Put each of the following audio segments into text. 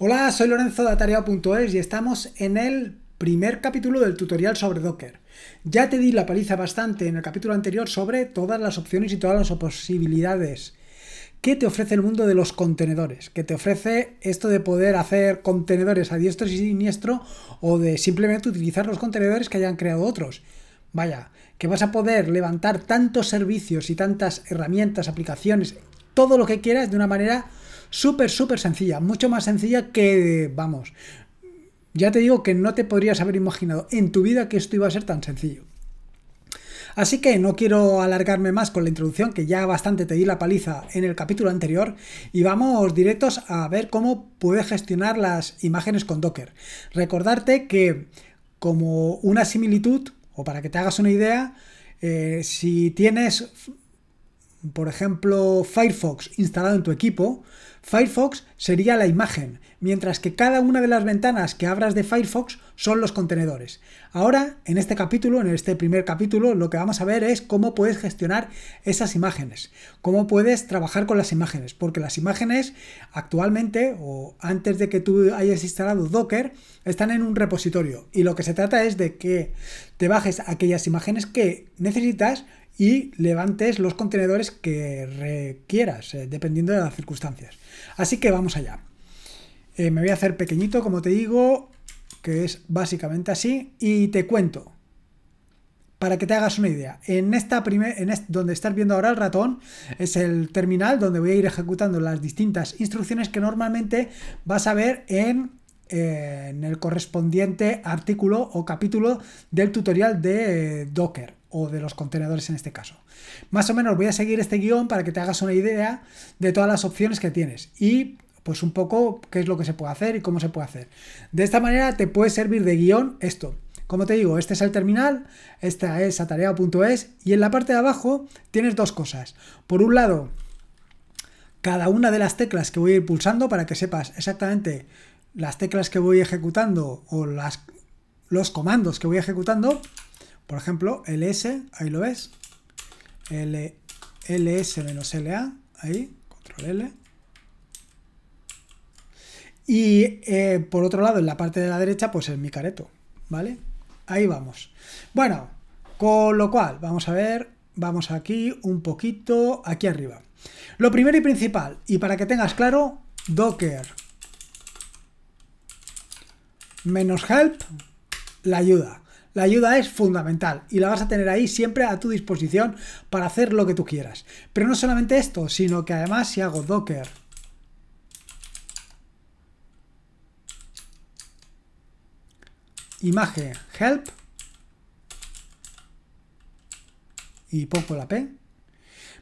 Hola, soy Lorenzo de atareo.es y estamos en el primer capítulo del tutorial sobre Docker. Ya te di la paliza bastante en el capítulo anterior sobre todas las opciones y todas las posibilidades que te ofrece el mundo de los contenedores, que te ofrece esto de poder hacer contenedores a diestro y siniestro o de simplemente utilizar los contenedores que hayan creado otros. Vaya, que vas a poder levantar tantos servicios y tantas herramientas, aplicaciones, todo lo que quieras de una manera súper, súper sencilla, mucho más sencilla que, vamos, ya te digo que no te podrías haber imaginado en tu vida que esto iba a ser tan sencillo. Así que no quiero alargarme más con la introducción, que ya bastante te di la paliza en el capítulo anterior, y vamos directos a ver cómo puedes gestionar las imágenes con Docker. Recordarte que como una similitud, o para que te hagas una idea, eh, si tienes por ejemplo, Firefox instalado en tu equipo, Firefox sería la imagen, mientras que cada una de las ventanas que abras de Firefox son los contenedores. Ahora, en este capítulo, en este primer capítulo, lo que vamos a ver es cómo puedes gestionar esas imágenes, cómo puedes trabajar con las imágenes, porque las imágenes actualmente o antes de que tú hayas instalado Docker están en un repositorio y lo que se trata es de que te bajes aquellas imágenes que necesitas y levantes los contenedores que requieras, eh, dependiendo de las circunstancias. Así que vamos allá. Eh, me voy a hacer pequeñito, como te digo, que es básicamente así, y te cuento. Para que te hagas una idea, en esta primer, en donde estás viendo ahora el ratón, es el terminal donde voy a ir ejecutando las distintas instrucciones que normalmente vas a ver en eh, el correspondiente artículo o capítulo del tutorial de Docker o de los contenedores en este caso. Más o menos voy a seguir este guión para que te hagas una idea de todas las opciones que tienes y pues un poco qué es lo que se puede hacer y cómo se puede hacer. De esta manera te puede servir de guión esto. Como te digo, este es el terminal, esta es atareado.es y en la parte de abajo tienes dos cosas. Por un lado, cada una de las teclas que voy a ir pulsando para que sepas exactamente las teclas que voy ejecutando o las, los comandos que voy ejecutando por ejemplo, ls, ahí lo ves, L, ls-la, ahí, control L. Y eh, por otro lado, en la parte de la derecha, pues el mi careto, ¿vale? Ahí vamos. Bueno, con lo cual, vamos a ver, vamos aquí un poquito, aquí arriba. Lo primero y principal, y para que tengas claro, docker menos help, la ayuda. La ayuda es fundamental y la vas a tener ahí siempre a tu disposición para hacer lo que tú quieras. Pero no solamente esto, sino que además si hago docker imagen help y pongo la P,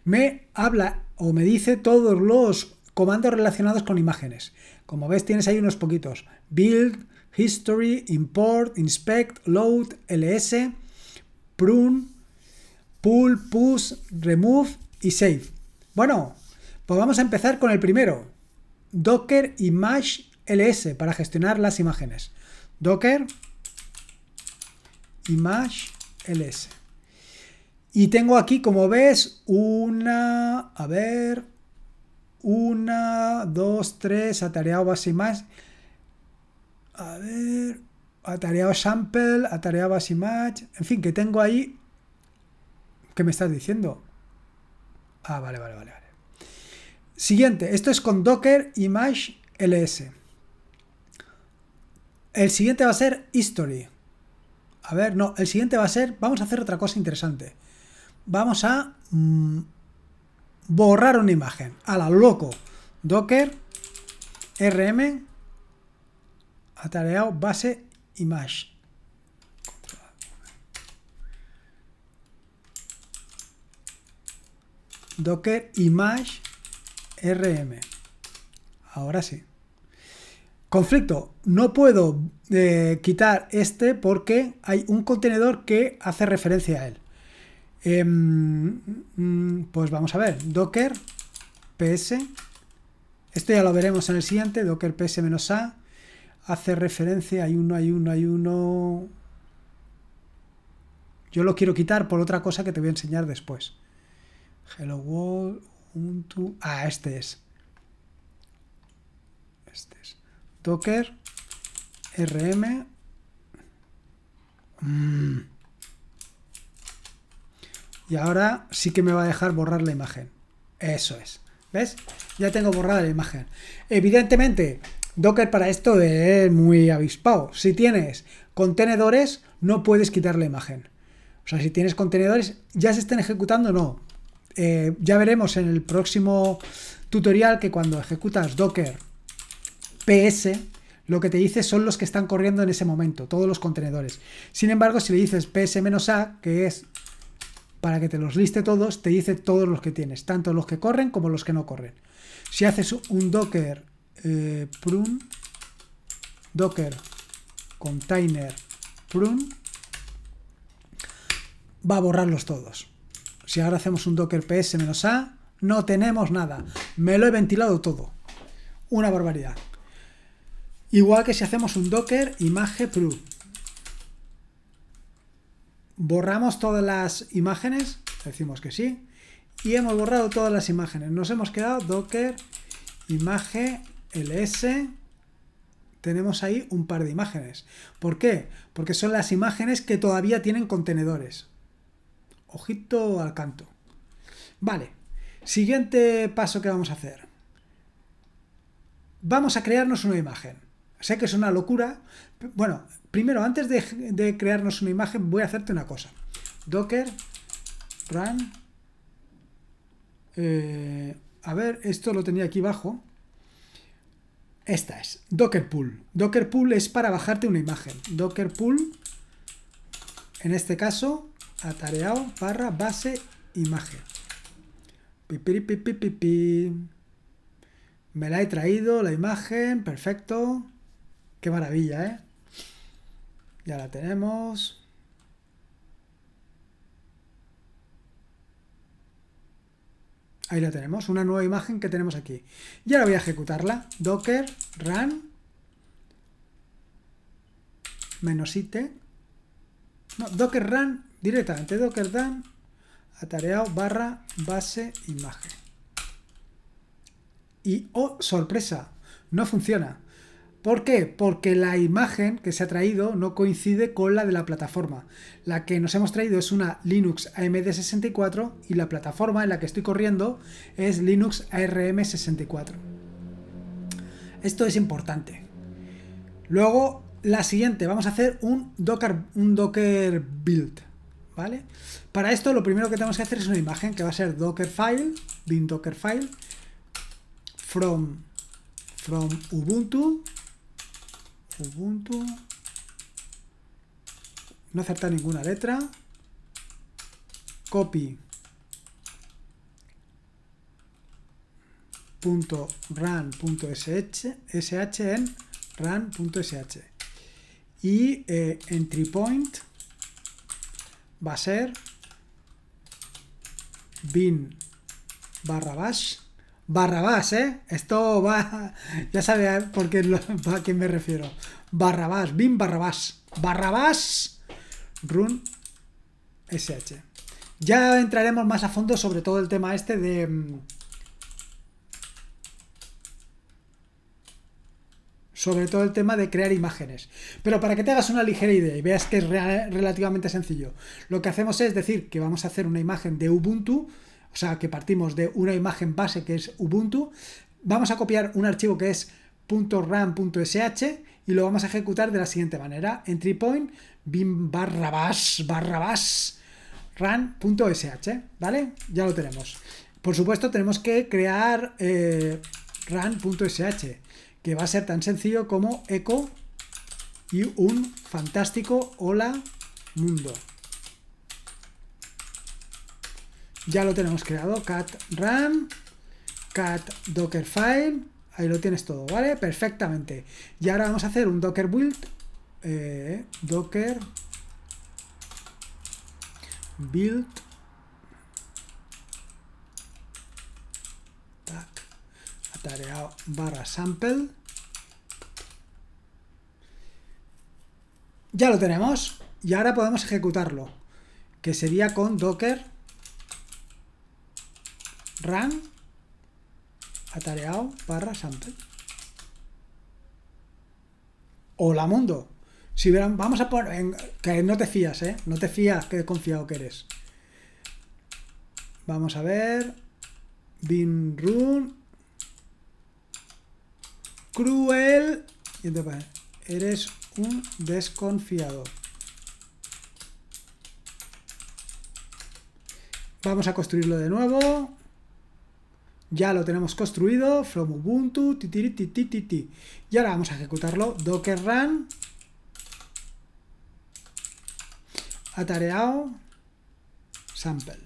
me habla o me dice todos los comandos relacionados con imágenes. Como ves, tienes ahí unos poquitos. Build, history, import, inspect, load, ls, prune, pull, push, remove y save. Bueno, pues vamos a empezar con el primero. Docker image ls para gestionar las imágenes. Docker image ls. Y tengo aquí, como ves, una, a ver, una, dos, tres, atareado base más, a ver, atareado sample, atareado base image, en fin, que tengo ahí. ¿Qué me estás diciendo? Ah, vale, vale, vale, vale. Siguiente, esto es con Docker Image LS. El siguiente va a ser History. A ver, no, el siguiente va a ser, vamos a hacer otra cosa interesante. Vamos a mm, borrar una imagen, a la loco. Docker rm atareado base image. Docker image rm. Ahora sí. Conflicto. No puedo eh, quitar este porque hay un contenedor que hace referencia a él. Em, mm, pues vamos a ver. Docker ps. Esto ya lo veremos en el siguiente. Docker ps-a hace referencia, hay uno, hay uno, hay uno... Yo lo quiero quitar por otra cosa que te voy a enseñar después. Hello World, Ah, este es. Este es. Docker, RM... Mm. Y ahora sí que me va a dejar borrar la imagen. Eso es. ¿Ves? Ya tengo borrada la imagen. Evidentemente, Docker para esto es muy avispado. Si tienes contenedores, no puedes quitar la imagen. O sea, si tienes contenedores, ya se están ejecutando, no. Eh, ya veremos en el próximo tutorial que cuando ejecutas Docker PS, lo que te dice son los que están corriendo en ese momento, todos los contenedores. Sin embargo, si le dices PS-A, que es para que te los liste todos, te dice todos los que tienes, tanto los que corren como los que no corren. Si haces un Docker eh, prune docker container prune va a borrarlos todos. Si ahora hacemos un docker ps-a, no tenemos nada. Me lo he ventilado todo. Una barbaridad. Igual que si hacemos un docker image prune Borramos todas las imágenes, decimos que sí, y hemos borrado todas las imágenes. Nos hemos quedado docker image ls, tenemos ahí un par de imágenes. ¿Por qué? Porque son las imágenes que todavía tienen contenedores. Ojito al canto. Vale, siguiente paso que vamos a hacer. Vamos a crearnos una imagen. Sé que es una locura. Bueno, primero, antes de, crearnos una imagen, voy a hacerte una cosa. Docker run. Eh, a ver, esto lo tenía aquí abajo. Esta es, Docker Pool. Docker Pool es para bajarte una imagen. Docker Pool, en este caso, atareado barra base imagen. Me la he traído, la imagen, perfecto. Qué maravilla, ¿eh? Ya la tenemos. Ahí la tenemos, una nueva imagen que tenemos aquí. Y ahora voy a ejecutarla. Docker run menos it. No, docker run directamente. Docker run atareado barra base imagen. Y, oh, sorpresa, no funciona. ¿Por qué? Porque la imagen que se ha traído no coincide con la de la plataforma. La que nos hemos traído es una Linux AMD64 y la plataforma en la que estoy corriendo es Linux ARM64. Esto es importante. Luego, la siguiente, vamos a hacer un Docker, un Docker build. ¿Vale? Para esto lo primero que tenemos que hacer es una imagen que va a ser Dockerfile, bin Dockerfile, from, from Ubuntu, Ubuntu. No acertar ninguna letra. Copy. Punto run.sh sh en run.sh y eh, entry point va a ser bin barra bash Barrabás, ¿eh? Esto va... Ya sabe eh, a quién me refiero. Barrabás, Bin Barrabás. Barrabás Run SH. Ya entraremos más a fondo sobre todo el tema este de... Mm, sobre todo el tema de crear imágenes. Pero para que te hagas una ligera idea y veas que es relativamente sencillo, lo que hacemos es decir que vamos a hacer una imagen de Ubuntu o sea que partimos de una imagen base que es Ubuntu, vamos a copiar un archivo que es .ram.sh y lo vamos a ejecutar de la siguiente manera, entry point bin barra bash barra bash run.sh, ¿vale? Ya lo tenemos. Por supuesto tenemos que crear eh, run.sh, que va a ser tan sencillo como echo y un fantástico hola mundo. ya lo tenemos creado, cat ram, cat docker file ahí lo tienes todo, ¿vale? Perfectamente. Y ahora vamos a hacer un docker build, eh, docker build, atareado barra sample, ya lo tenemos y ahora podemos ejecutarlo, que sería con docker run atareado barra sample. Hola mundo. Si verán, vamos a poner. que no te fías, ¿eh? No te fías, que desconfiado que eres. Vamos a ver. Bin run. Cruel. Y entonces, eres un desconfiado. Vamos a construirlo de nuevo. Ya lo tenemos construido, from Ubuntu, titiritititi. Y ahora vamos a ejecutarlo, docker run, atareado, sample.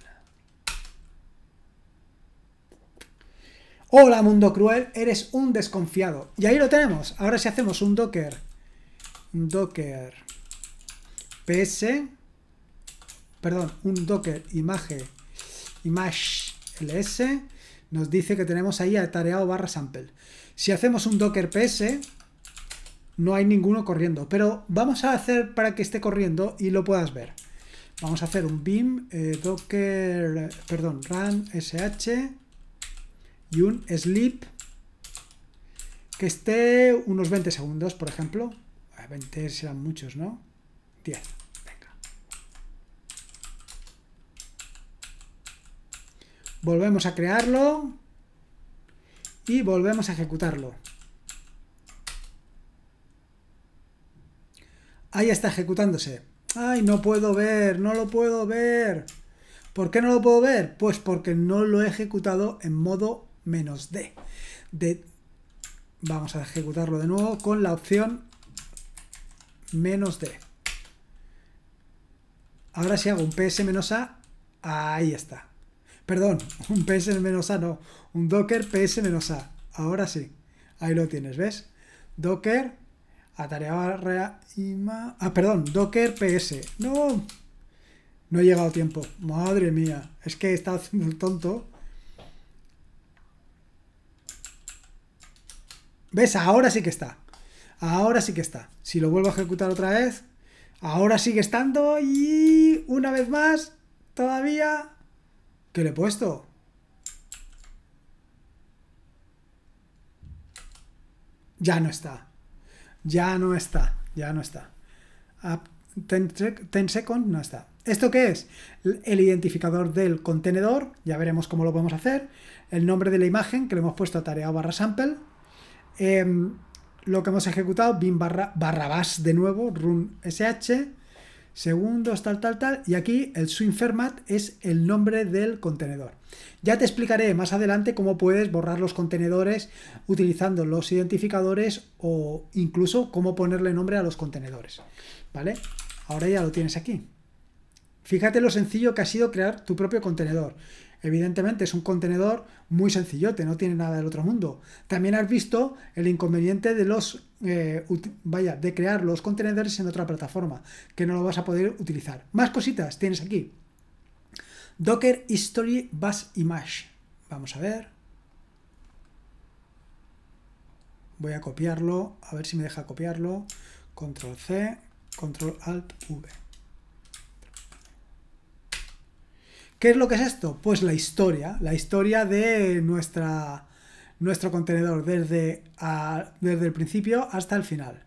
Hola mundo cruel, eres un desconfiado. Y ahí lo tenemos. Ahora si hacemos un docker, docker ps, perdón, un docker image, image ls, nos dice que tenemos ahí atareado barra sample. Si hacemos un docker ps, no hay ninguno corriendo, pero vamos a hacer para que esté corriendo y lo puedas ver. Vamos a hacer un bim eh, docker, perdón, run sh y un sleep que esté unos 20 segundos por ejemplo. 20 ah, serán muchos, ¿no? 10. volvemos a crearlo y volvemos a ejecutarlo. Ahí está ejecutándose. ¡Ay, no puedo ver! ¡No lo puedo ver! ¿Por qué no lo puedo ver? Pues porque no lo he ejecutado en modo menos D. De, vamos a ejecutarlo de nuevo con la opción menos D. Ahora si hago un ps-a, ahí está. Perdón, un PS-A no, un docker PS-A. Ahora sí, ahí lo tienes, ¿ves? Docker, atareaba ima... Ah, perdón, docker PS. No, no he llegado a tiempo. Madre mía, es que estado haciendo el tonto. ¿Ves? Ahora sí que está. Ahora sí que está. Si lo vuelvo a ejecutar otra vez, ahora sigue estando y una vez más, todavía ¿Qué le he puesto? Ya no está. Ya no está. Ya no está. 10 second no está. ¿Esto qué es? El identificador del contenedor. Ya veremos cómo lo podemos hacer. El nombre de la imagen que le hemos puesto a tarea barra sample. Em, lo que hemos ejecutado, bin barra, barra bash de nuevo, run sh segundos, tal, tal, tal. Y aquí el swing es el nombre del contenedor. Ya te explicaré más adelante cómo puedes borrar los contenedores utilizando los identificadores o incluso cómo ponerle nombre a los contenedores. ¿Vale? Ahora ya lo tienes aquí. Fíjate lo sencillo que ha sido crear tu propio contenedor. Evidentemente es un contenedor muy sencillote, no tiene nada del otro mundo. También has visto el inconveniente de los eh, vaya, de crear los contenedores en otra plataforma, que no lo vas a poder utilizar. Más cositas tienes aquí. Docker History Bus Image. Vamos a ver. Voy a copiarlo, a ver si me deja copiarlo. Control C, Control Alt V. ¿Qué es lo que es esto? Pues la historia, la historia de nuestra, nuestro contenedor desde, desde el principio hasta el final.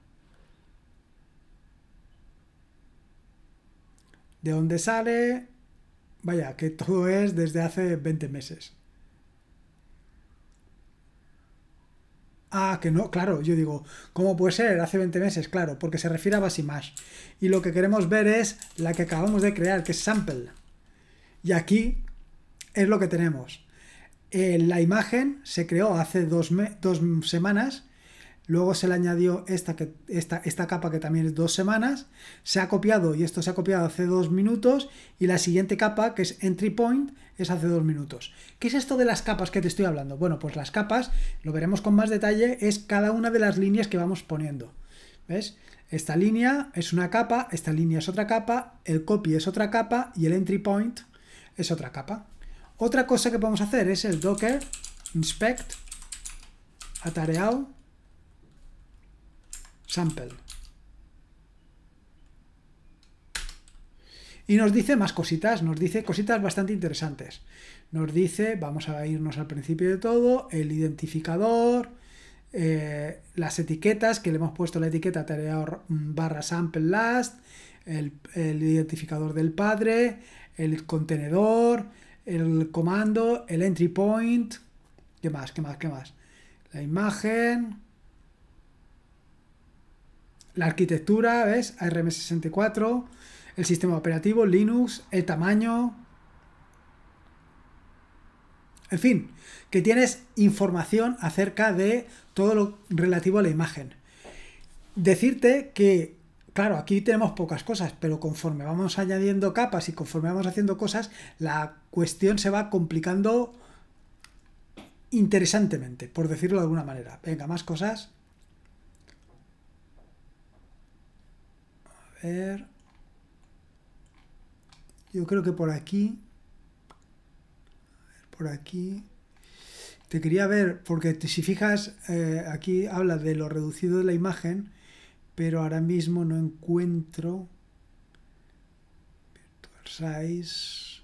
¿De dónde sale? Vaya, que todo es desde hace 20 meses. Ah, que no, claro, yo digo, ¿cómo puede ser? Hace 20 meses, claro, porque se refiere a Basimash. Y lo que queremos ver es la que acabamos de crear, que es Sample. Y aquí es lo que tenemos. Eh, la imagen se creó hace dos, semanas, luego se le añadió esta, que, esta capa que también es dos semanas, se ha copiado y esto se ha copiado hace dos minutos y la siguiente capa que es entry point es hace dos minutos. ¿Qué es esto de las capas que te estoy hablando? Bueno, pues las capas, lo veremos con más detalle, es cada una de las líneas que vamos poniendo. ¿Ves? Esta línea es una capa, esta línea es otra capa, el copy es otra capa y el entry point es otra capa. Otra cosa que podemos hacer es el docker inspect atareado sample. Y nos dice más cositas, nos dice cositas bastante interesantes. Nos dice, vamos a irnos al principio de todo, el identificador, eh, las etiquetas, que le hemos puesto la etiqueta atareado barra sample last, el, el identificador del padre, el contenedor, el comando, el entry point, ¿qué más? ¿Qué más? ¿Qué más? La imagen, la arquitectura, ¿ves? ARM64, el sistema operativo, Linux, el tamaño. En fin, que tienes información acerca de todo lo relativo a la imagen. Decirte que Claro, aquí tenemos pocas cosas, pero conforme vamos añadiendo capas y conforme vamos haciendo cosas, la cuestión se va complicando interesantemente, por decirlo de alguna manera. Venga, más cosas. A ver. Yo creo que por aquí. Por aquí. Te quería ver, porque si fijas, eh, aquí habla de lo reducido de la imagen pero ahora mismo no encuentro virtual size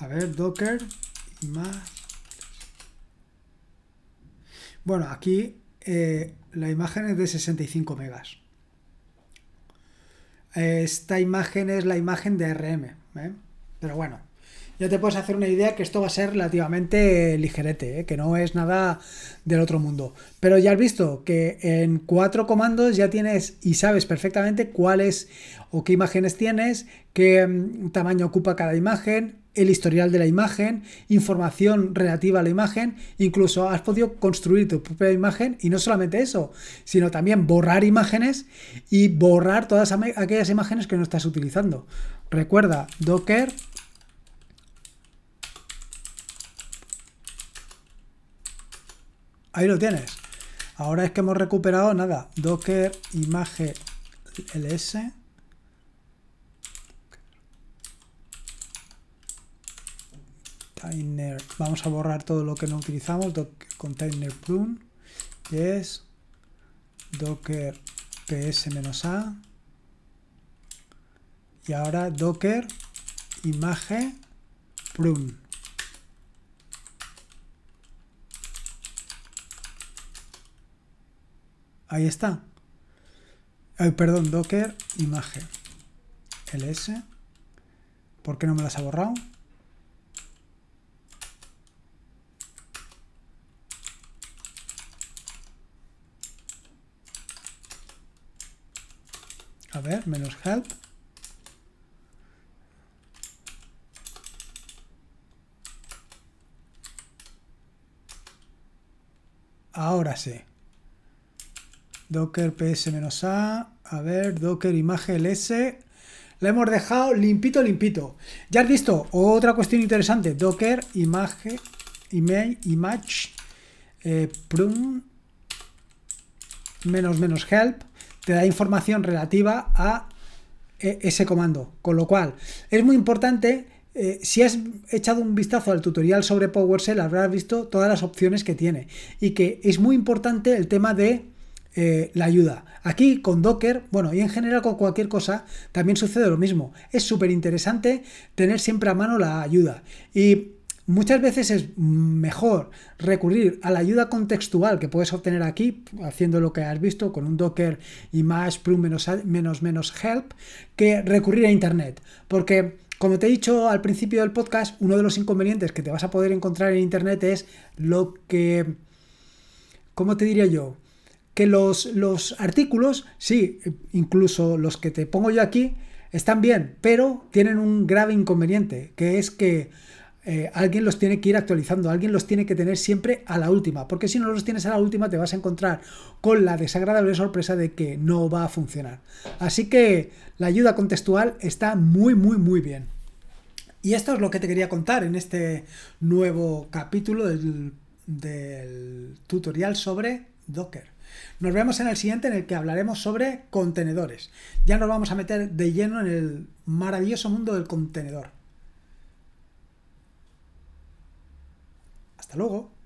a ver. Docker, más. Bueno, aquí eh, la imagen es de 65 megas esta imagen es la imagen de RM. ¿eh? Pero bueno, ya te puedes hacer una idea que esto va a ser relativamente ligerete, ¿eh? que no es nada del otro mundo. Pero ya has visto que en cuatro comandos ya tienes y sabes perfectamente cuáles o qué imágenes tienes, qué mm, tamaño ocupa cada imagen, el historial de la imagen, información relativa a la imagen, incluso has podido construir tu propia imagen y no solamente eso, sino también borrar imágenes y borrar todas aquellas imágenes que no estás utilizando. Recuerda, Docker Ahí lo tienes. Ahora es que hemos recuperado nada. Docker imagen ls vamos a borrar todo lo que no utilizamos container prune es docker ps-a y ahora docker image prune ahí está Ay, perdón docker imagen ls ¿por qué no me las ha borrado? a ver, menos help. Ahora sí. Docker ps-a, a ver, Docker imagen ls La hemos dejado limpito, limpito. Ya has visto, otra cuestión interesante. Docker image, image, eh, prune, menos menos help te da información relativa a e, ese comando. Con lo cual, es muy importante, eh, si has echado un vistazo al tutorial sobre PowerShell, habrás visto todas las opciones que tiene. Y que es muy importante el tema de eh, la ayuda. Aquí con Docker, bueno, y en general con cualquier cosa, también sucede lo mismo. Es súper interesante tener siempre a mano la ayuda. Y Muchas veces es mejor recurrir a la ayuda contextual que puedes obtener aquí, haciendo lo que has visto con un docker y más menos, menos, menos help, que recurrir a internet. Porque como te he dicho al principio del podcast, uno de los inconvenientes que te vas a poder encontrar en Internet es lo que... ¿Cómo te diría yo? Que los, los artículos, sí, incluso los que te pongo yo aquí, están bien, pero tienen un grave inconveniente, que es que eh, alguien los tiene que ir actualizando, alguien los tiene que tener siempre a la última, porque si no los tienes a la última te vas a encontrar con la desagradable sorpresa de que no va a funcionar. Así que la ayuda contextual está muy, muy, muy bien. Y esto es lo que te quería contar en este nuevo capítulo del tutorial sobre Docker. Nos vemos en el siguiente en el que hablaremos sobre contenedores. Ya nos vamos a meter de lleno en el maravilloso mundo del contenedor. Hasta luego.